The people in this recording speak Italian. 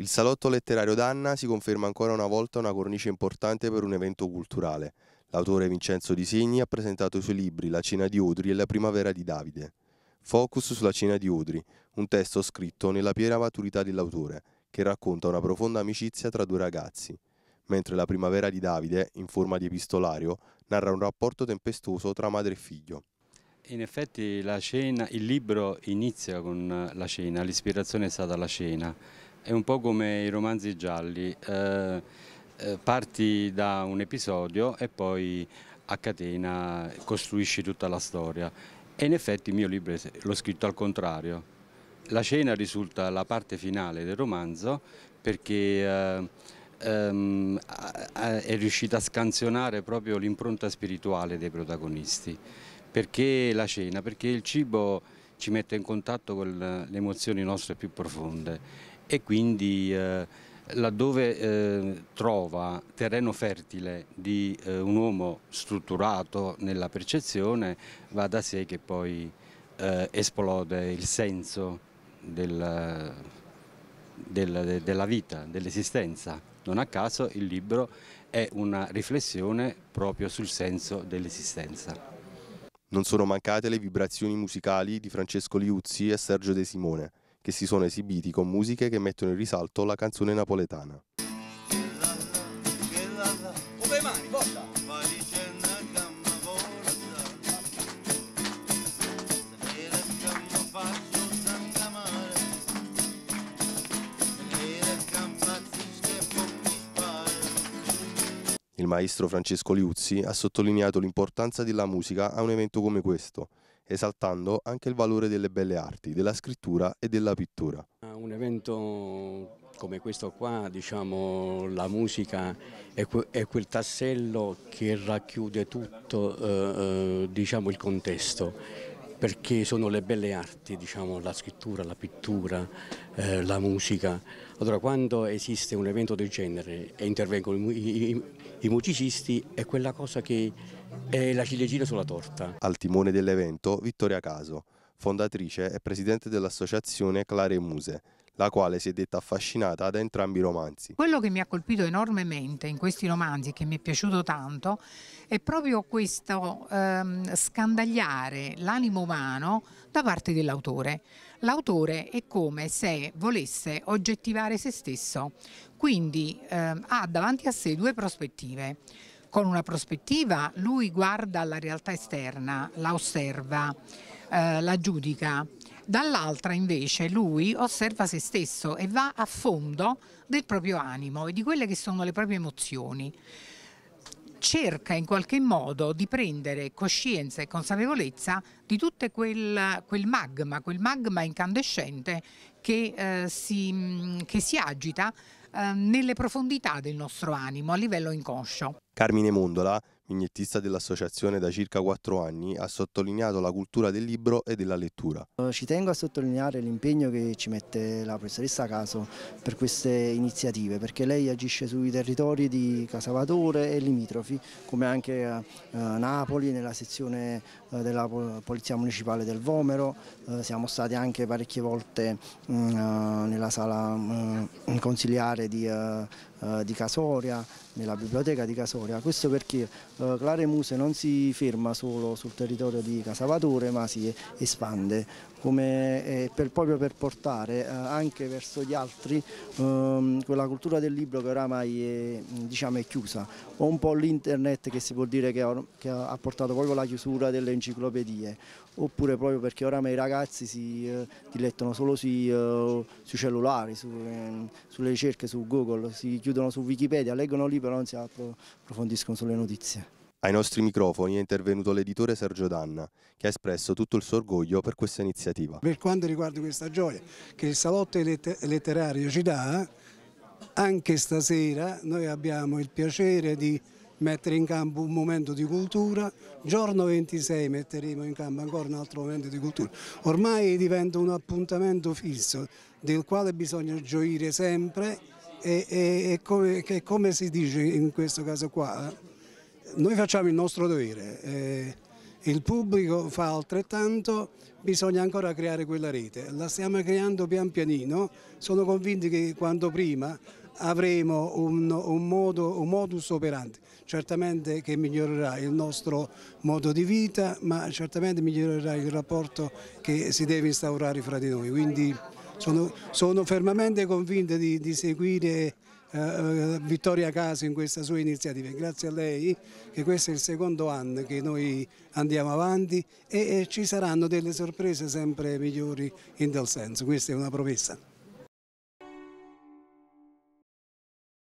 Il salotto letterario d'Anna si conferma ancora una volta una cornice importante per un evento culturale. L'autore Vincenzo Disegni ha presentato i suoi libri La cena di Udri e La primavera di Davide. Focus sulla cena di Udri, un testo scritto nella piena maturità dell'autore, che racconta una profonda amicizia tra due ragazzi, mentre La primavera di Davide, in forma di epistolario, narra un rapporto tempestoso tra madre e figlio. In effetti cena, il libro inizia con la cena, l'ispirazione è stata la cena è un po' come i romanzi gialli, eh, eh, parti da un episodio e poi a catena costruisci tutta la storia e in effetti il mio libro l'ho scritto al contrario. La cena risulta la parte finale del romanzo perché eh, ehm, è riuscita a scansionare proprio l'impronta spirituale dei protagonisti. Perché la cena? Perché il cibo ci mette in contatto con le emozioni nostre più profonde e quindi eh, laddove eh, trova terreno fertile di eh, un uomo strutturato nella percezione va da sé che poi eh, esplode il senso del, del, della vita, dell'esistenza. Non a caso il libro è una riflessione proprio sul senso dell'esistenza. Non sono mancate le vibrazioni musicali di Francesco Liuzzi e Sergio De Simone, che si sono esibiti con musiche che mettono in risalto la canzone napoletana. Il maestro Francesco Liuzzi ha sottolineato l'importanza della musica a un evento come questo, esaltando anche il valore delle belle arti, della scrittura e della pittura. A Un evento come questo qua, diciamo, la musica è, quel tassello che racchiude tutto eh, eh diciamo, il contesto perché sono le belle arti, diciamo, la scrittura, la pittura, eh, la musica. Allora quando esiste un evento del genere e intervengono i, i, i musicisti è quella cosa che è la ciliegina sulla torta. Al timone dell'evento Vittoria Caso, fondatrice e presidente dell'associazione Clare Muse la quale si è detta affascinata da entrambi i romanzi. Quello che mi ha colpito enormemente in questi romanzi, e che mi è piaciuto tanto, è proprio questo ehm, scandagliare l'animo umano da parte dell'autore. L'autore è come se volesse oggettivare se stesso, quindi ehm, ha davanti a sé due prospettive con una prospettiva, lui guarda la realtà esterna, la osserva, eh, la giudica, Dall'altra invece lui osserva se stesso e va a fondo del proprio animo e di quelle che sono le proprie emozioni. Cerca in qualche modo di prendere coscienza e consapevolezza di tutto quel, quel magma, quel magma incandescente che, eh, si, che si agita eh, nelle profondità del nostro animo a livello inconscio. Carmine Mondola iniettista dell'associazione da circa quattro anni, ha sottolineato la cultura del libro e della lettura. Eh, ci tengo a sottolineare l'impegno che ci mette la professoressa Caso per queste iniziative, perché lei agisce sui territori di Casavatore e limitrofi, come anche a eh, eh, Napoli, nella sezione della Polizia Municipale del Vomero, siamo stati anche parecchie volte mm, nella sala mm, consiliare di eh, di Casoria, nella biblioteca di Casoria. Questo perché eh, Clare Muse non si ferma solo sul territorio di Casavatore ma si espande come, eh, per, proprio per portare anche verso gli altri ehm, quella cultura del libro che oramai è, diciamo, è chiusa o un po' l'internet che si può dire che, ha portato proprio alla chiusura delle enciclopedie oppure proprio perché oramai i ragazzi si eh, dilettano solo sui, sui cellulari, ehm, sulle ricerche su Google, si chiudono su Wikipedia, leggono lì però non si approfondiscono sulle notizie. Ai nostri microfoni è intervenuto l'editore Sergio Danna, che ha espresso tutto il suo orgoglio per questa iniziativa. Per quanto riguarda questa gioia che il Salotto Letterario ci dà, anche stasera noi abbiamo il piacere di mettere in campo un momento di cultura, giorno 26 metteremo in campo ancora un altro momento di cultura. Ormai diventa un appuntamento fisso del quale bisogna gioire sempre e, e, come, che, come si dice in questo caso qua, eh? noi facciamo il nostro dovere, eh, il pubblico fa altrettanto, bisogna ancora creare quella rete, la stiamo creando pian pianino, sono convinti che quanto prima avremo un, un, modo, un modus operandi, certamente che migliorerà il nostro modo di vita, ma certamente migliorerà il rapporto che si deve instaurare fra di noi. Quindi, sono, sono fermamente convinto di, di seguire eh, eh Vittoria Casi in questa sua iniziativa. Grazie a lei che questo è il secondo anno che noi andiamo avanti e, e ci saranno delle sorprese sempre migliori in tal senso. Questa è una promessa.